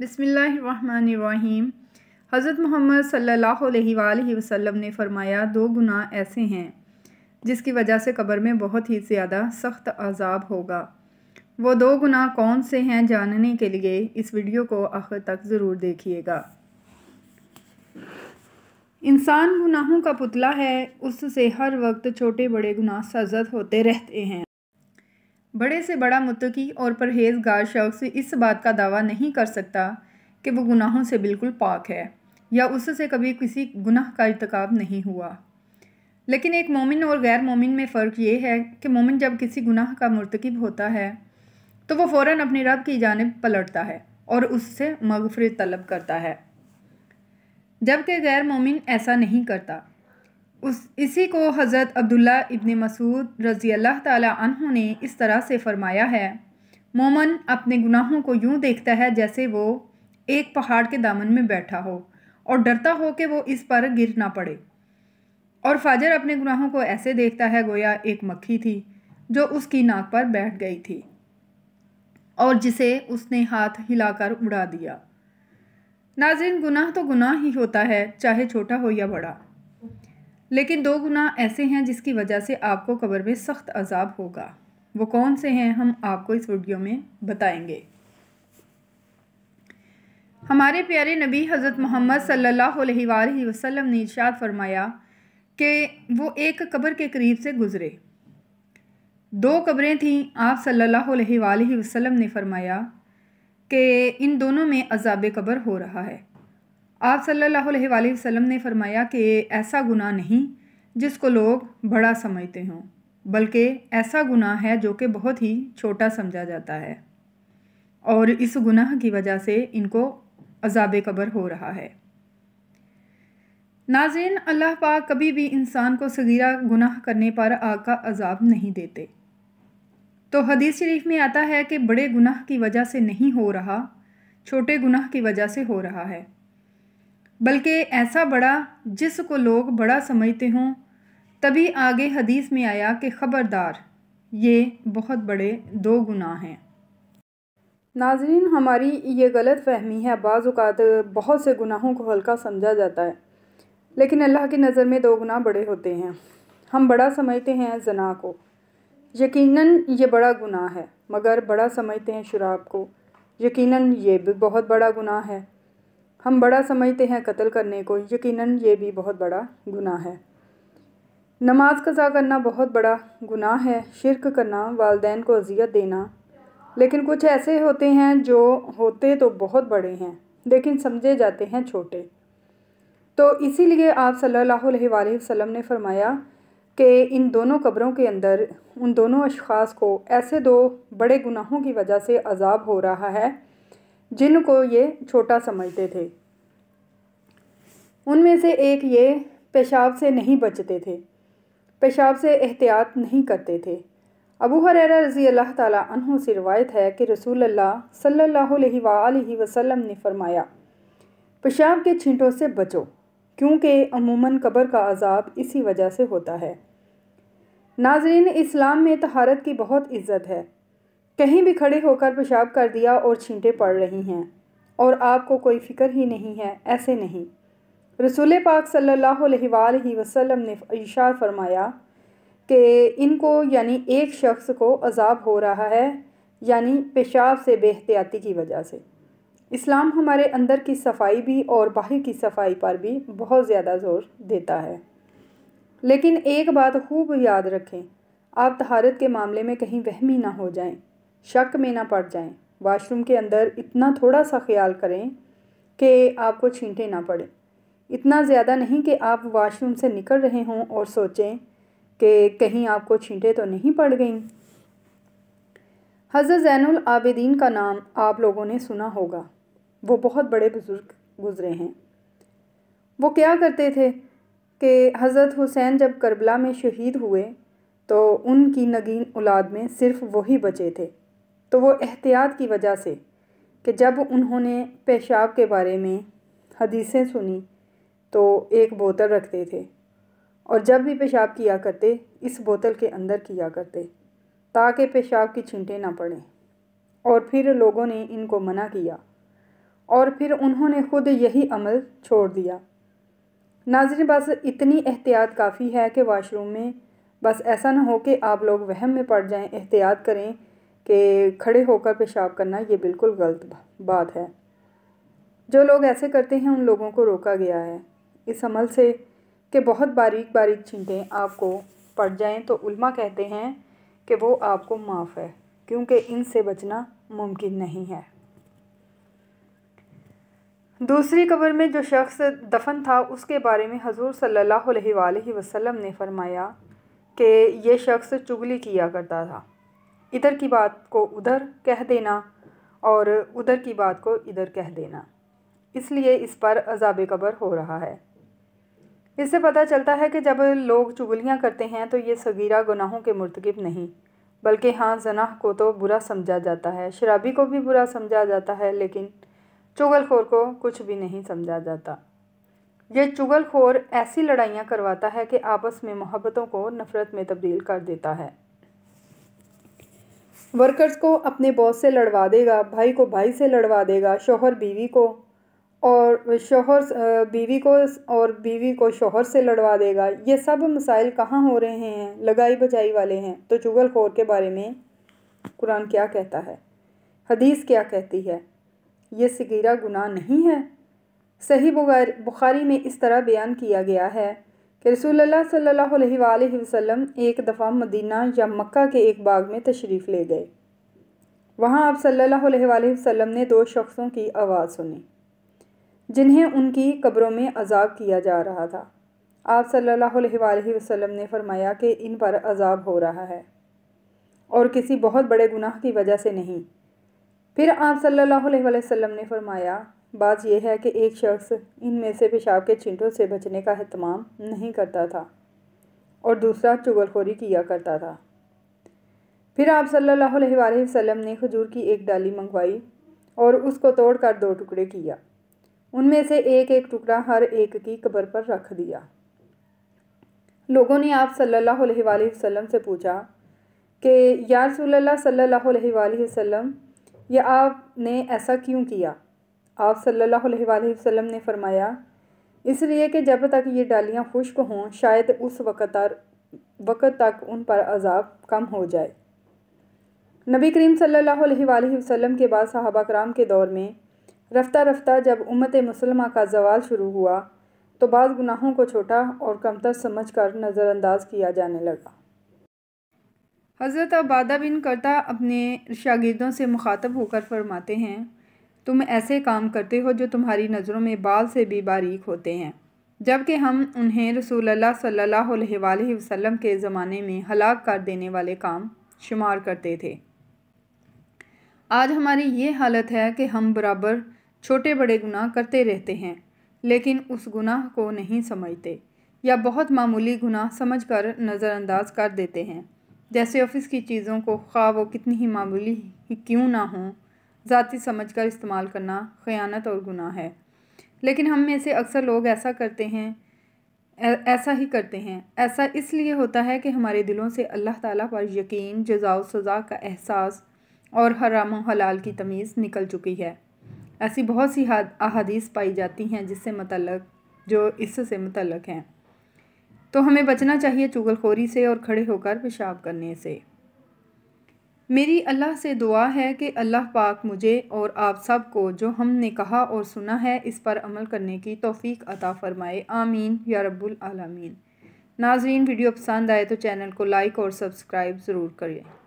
बसमीम हज़रत मोहम्मद सल्ला वसम ने फरमाया दो गुनाह ऐसे हैं जिसकी वजह से कब्र में बहुत ही ज़्यादा सख्त अजाब होगा वो दो गुनाह कौन से हैं जानने के लिए इस वीडियो को आखिर तक ज़रूर देखिएगा इंसान गुनाहों का पुतला है उससे हर वक्त छोटे बड़े गुनाह सजद होते रहते हैं बड़े से बड़ा मुतकी और परहेजगार शख्स इस बात का दावा नहीं कर सकता कि वह गुनाहों से बिल्कुल पाक है या उससे कभी किसी गुनाह का इतकब नहीं हुआ लेकिन एक मोमिन और गैर मोमिन में फ़र्क ये है कि मोमिन जब किसी गुनाह का मरतकब होता है तो वह फ़ौर अपने रब की जानब पलटता है और उससे मगफरत तलब करता है जबकि गैर मोमिन ऐसा नहीं करता उस इसी को हज़रत अब्दुल्ला इब्न मसूद रज़ी अल्लाह तहों ने इस तरह से फ़रमाया है मोमन अपने गुनाहों को यूं देखता है जैसे वो एक पहाड़ के दामन में बैठा हो और डरता हो कि वो इस पर गिर ना पड़े और फाजर अपने गुनाहों को ऐसे देखता है गोया एक मक्खी थी जो उसकी नाक पर बैठ गई थी और जिसे उसने हाथ हिलाकर उड़ा दिया नाजरीन गुनाह तो गुनाह ही होता है चाहे छोटा हो या बड़ा लेकिन दो गुना ऐसे हैं जिसकी वजह से आपको कब्र में सख्त अजाब होगा वो कौन से हैं हम आपको इस वीडियो में बताएंगे हमारे प्यारे नबी हज़रत मोहम्मद सल्लल्लाहु अलैहि वसल्लम ने इरशाद फरमाया कि वो एक कब्र के करीब से गुज़रे दो कब्रें थीं आप सल्लल्लाहु अलैहि वसल्लम ने फरमाया कि इन दोनों में अजाब कब्र हो रहा है आप सल्लल्लाहु अलैहि वसल्लम ने फरमाया कि ऐसा गुनाह नहीं जिसको लोग बड़ा समझते हों बल्कि ऐसा गुनाह है जो कि बहुत ही छोटा समझा जाता है और इस गुनाह की वजह से इनको अजाब कबर हो रहा है नाजिन अल्लाह पाक कभी भी इंसान को सगीरा गुनाह करने पर आग का अजाब नहीं देते तो हदीस शरीफ में आता है कि बड़े गुनाह की वजह से नहीं हो रहा छोटे गुनाह की वजह से हो रहा है बल्कि ऐसा बड़ा जिसको लोग बड़ा समझते हों तभी आगे हदीस में आया कि ख़बरदार ये बहुत बड़े दो गुनाह हैं नाजरीन हमारी ये गलत फहमी है बाज़ात बहुत से गुनाहों को हल्का समझा जाता है लेकिन अल्लाह की नज़र में दो गुनाह बड़े होते हैं हम बड़ा समझते हैं जना को यकीनन ये बड़ा गुनाह है मगर बड़ा समझते हैं शराब को यकीनन ये भी बहुत बड़ा गुनाह है हम बड़ा समझते हैं कत्ल करने को यकीनन ये भी बहुत बड़ा गुनाह है नमाज कज़ा करना बहुत बड़ा गुनाह है शिरक करना वालदेन को अजियत देना लेकिन कुछ ऐसे होते हैं जो होते तो बहुत बड़े हैं लेकिन समझे जाते हैं छोटे तो इसीलिए आप सल्लल्लाहु अलैहि वसल्लम ने फरमाया कि इन दोनों कब्रों के अंदर उन दोनों अशखास को ऐसे दो बड़े गुनाहों की वजह से अजाब हो रहा है जिनको ये छोटा समझते थे उनमें से एक ये पेशाब से नहीं बचते थे पेशाब से एहतियात नहीं करते थे अबू हर रज़ी अल्लाह तहों से रवायत है कि रसूल अल्लाह सल्लल्लाहु अलैहि वसल्लम ने फरमाया पेशाब के छींटों से बचो क्योंकि अमूमन कब्र का अजाब इसी वजह से होता है नाजरीन इस्लाम में तहारत की बहुत इज़्ज़त है कहीं भी खड़े होकर पेशाब कर दिया और छींटे पड़ रही हैं और आपको कोई फ़िक्र ही नहीं है ऐसे नहीं रसूल पाक सल्लल्लाहु अलैहि वसल्लम ने इशार फरमाया कि इनको यानी एक शख्स को अजाब हो रहा है यानी पेशाब से बेहतियाती की वजह से इस्लाम हमारे अंदर की सफाई भी और बाहर की सफाई पर भी बहुत ज़्यादा ज़ोर देता है लेकिन एक बात खूब याद रखें आप तहारत के मामले में कहीं वहमी ना हो जाएं शक में ना पड़ जाएं वॉशरूम के अंदर इतना थोड़ा सा ख्याल करें कि आपको छींटे ना पड़े इतना ज़्यादा नहीं कि आप वाशरूम से निकल रहे हों और सोचें कि कहीं आपको छींटे तो नहीं पड़ गई हज़रत ज़ैनुल आबिदीन का नाम आप लोगों ने सुना होगा वो बहुत बड़े बुज़ुर्ग गुज़रे हैं वो क्या करते थे कि हज़रत हुसैन जब करबला में शहीद हुए तो उनकी नगीन औलाद में सिर्फ़ वही बचे थे तो वो एहतियात की वजह से कि जब उन्होंने पेशाब के बारे में हदीसें सुनी तो एक बोतल रखते थे और जब भी पेशाब किया करते इस बोतल के अंदर किया करते ताकि पेशाब की छींटे ना पड़ें और फिर लोगों ने इनको मना किया और फिर उन्होंने ख़ुद यही अमल छोड़ दिया नाजरन बस इतनी एहतियात काफ़ी है कि वाशरूम में बस ऐसा ना हो कि आप लोग वहम में पड़ जाएं एहतियात करें कि खड़े होकर पेशाब करना ये बिल्कुल गलत बात है जो लोग ऐसे करते हैं उन लोगों को रोका गया है इस अमल से कि बहुत बारीक बारीक चिंटें आपको पड़ जाएं तो उल्मा कहते हैं कि वो आपको माफ़ है क्योंकि इनसे बचना मुमकिन नहीं है दूसरी कबर में जो शख्स दफन था उसके बारे में हजूर सल्लल्लाहु अलैहि वसल्लम ने फरमाया कि यह शख्स चुगली किया करता था इधर की बात को उधर कह देना और उधर की बात को इधर कह देना इसलिए इस पर अजाब कबर हो रहा है इससे पता चलता है कि जब लोग चुगलियाँ करते हैं तो ये सगीरा गुनाहों के मरतकब नहीं बल्कि हाँ जनाह को तो बुरा समझा जाता है शराबी को भी बुरा समझा जाता है लेकिन चुगलखोर को कुछ भी नहीं समझा जाता ये चुगलखोर ऐसी लड़ाइयाँ करवाता है कि आपस में मोहब्बतों को नफ़रत में तब्दील कर देता है वर्कर्स को अपने बॉस से लड़वा देगा भाई को भाई से लड़वा देगा शोहर बीवी को और शोहर बीवी को और बीवी को शोहर से लड़वा देगा ये सब मसाइल कहाँ हो रहे हैं लगाई बजाई वाले हैं तो चुगलखोर के बारे में कुरान क्या कहता है हदीस क्या कहती है ये सगीरा गुनाह नहीं है सही बुखारी में इस तरह बयान किया गया है कि रसूलुल्लाह सल्लल्लाहु वसम एक दफ़ा मदीना या मक्का के एक बाग में तशरीफ़ ले गए वहाँ आप सल्ला वसम ने दो शख्सों की आवाज़ सुनी जिन्हें उनकी कब्रों में अजाब किया जा रहा था आप सल्ला वसम ने फरमाया कि इन पर अजाब हो रहा है और किसी बहुत बड़े गुनाह की वजह से नहीं फिर आप सल्ला वसम ने फरमाया बात यह है कि एक शख्स इनमें से पेशाब के चिंटों से बचने का अहतमाम नहीं करता था और दूसरा चुगलखोरी किया करता था फिर आप सल्लल्लाहु अलैहि वसल्लम ने खजूर की एक डाली मंगवाई और उसको तोड़कर दो टुकड़े किया उनमें से एक एक टुकड़ा हर एक की कब्र पर रख दिया लोगों ने आप सल्लल्लाहु अलैहि वसल्लम से पूछा कि यार सल्लल्लाहु अलैहि वसल्लम या आपने ऐसा क्यों किया आप सल्लल्लाहु अलैहि वसल्लम ने फरमाया इसलिए कि जब तक ये डालियाँ खुश्क हों शायद उस वक़्त वक़्त तक उन पर अजाब कम हो जाए नबी करीम सल्लल्लाहु अलैहि वसल्लम के बाद सहाबा कराम के दौर में रफ्ता रफ्ता जब उम्मत मुसलमा का जवाल शुरू हुआ तो बाद गुनाहों को छोटा और कमतर समझ कर नज़रअंदाज किया जाने लगा हज़रत अबादा बिन करता अपने शागिर्दों से मुखातब होकर फरमाते हैं तुम ऐसे काम करते हो जो तुम्हारी नज़रों में बाल से भी बारीक होते हैं जबकि हम उन्हें रसूल सल्लल्लाहु अलैहि वसल्लम के ज़माने में हलाक कर देने वाले काम शुमार करते थे आज हमारी ये हालत है कि हम बराबर छोटे बड़े गुनाह करते रहते हैं लेकिन उस गुनाह को नहीं समझते या बहुत मामूली गुनाह समझ कर नज़रअंदाज कर देते हैं जैसे ऑफिस की चीज़ों को खा वो कितनी ही मामूली क्यों ना हों ज़ाती समझ कर इस्तेमाल करना ख़यानत और गुनाह है लेकिन हम में से अक्सर लोग ऐसा करते हैं ऐसा ही करते हैं ऐसा इसलिए होता है कि हमारे दिलों से अल्लाह ताला पर यकीन जजाव सज़ा का एहसास और हराम हलाल की तमीज़ निकल चुकी है ऐसी बहुत सी अहादीस पाई जाती हैं जिससे मतलब जो इससे मतलब हैं तो हमें बचना चाहिए चुगलखोरी से और खड़े होकर पेशाब करने से मेरी अल्लाह से दुआ है कि अल्लाह पाक मुझे और आप सब को जो हमने कहा और सुना है इस पर अमल करने की तौफीक अता फ़रमाए आमीन या रब्बुल आलमीन नाजरीन वीडियो पसंद आए तो चैनल को लाइक और सब्सक्राइब ज़रूर करें